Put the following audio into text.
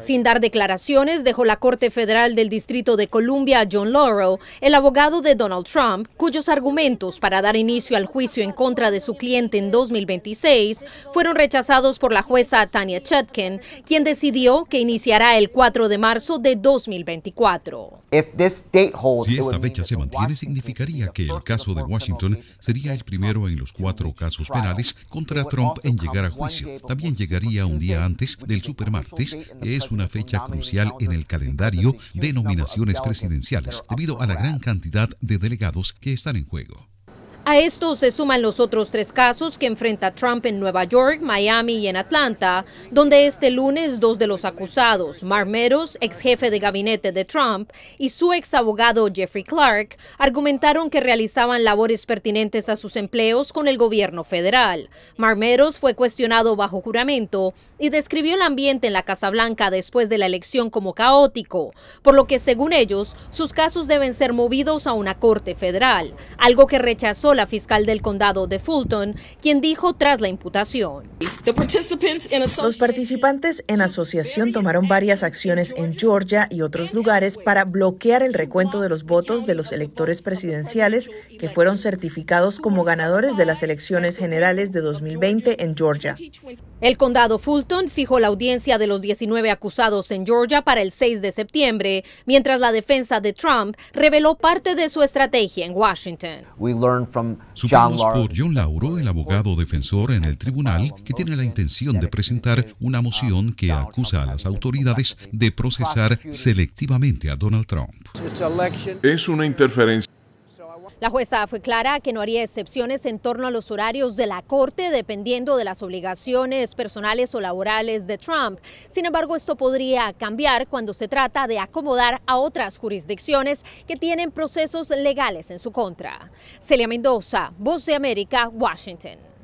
Sin dar declaraciones, dejó la Corte Federal del Distrito de Columbia a John Laurel, el abogado de Donald Trump, cuyos argumentos para dar inicio al juicio en contra de su cliente en 2026 fueron rechazados por la jueza Tania Chutkin, quien decidió que iniciará el 4 de marzo de 2024. Si esta fecha se mantiene, significaría que el caso de Washington sería el primero en los cuatro casos penales contra Trump en llegar a juicio. También llegaría un día antes del supermartes es una fecha crucial en el calendario de nominaciones presidenciales debido a la gran cantidad de delegados que están en juego. A esto se suman los otros tres casos que enfrenta Trump en Nueva York, Miami y en Atlanta, donde este lunes dos de los acusados, Marmeros, ex jefe de gabinete de Trump, y su ex abogado Jeffrey Clark, argumentaron que realizaban labores pertinentes a sus empleos con el gobierno federal. Marmeros fue cuestionado bajo juramento y describió el ambiente en la Casa Blanca después de la elección como caótico, por lo que según ellos, sus casos deben ser movidos a una corte federal, algo que rechazó la fiscal del condado de Fulton, quien dijo tras la imputación. Los participantes en asociación tomaron varias acciones en Georgia y otros lugares para bloquear el recuento de los votos de los electores presidenciales que fueron certificados como ganadores de las elecciones generales de 2020 en Georgia. El condado Fulton fijó la audiencia de los 19 acusados en Georgia para el 6 de septiembre, mientras la defensa de Trump reveló parte de su estrategia en Washington. Supimos por John Lauro, el abogado defensor en el tribunal, que tiene la intención de presentar una moción que acusa a las autoridades de procesar selectivamente a Donald Trump. Es una interferencia la jueza fue clara que no haría excepciones en torno a los horarios de la Corte dependiendo de las obligaciones personales o laborales de Trump. Sin embargo, esto podría cambiar cuando se trata de acomodar a otras jurisdicciones que tienen procesos legales en su contra. Celia Mendoza, Voz de América, Washington.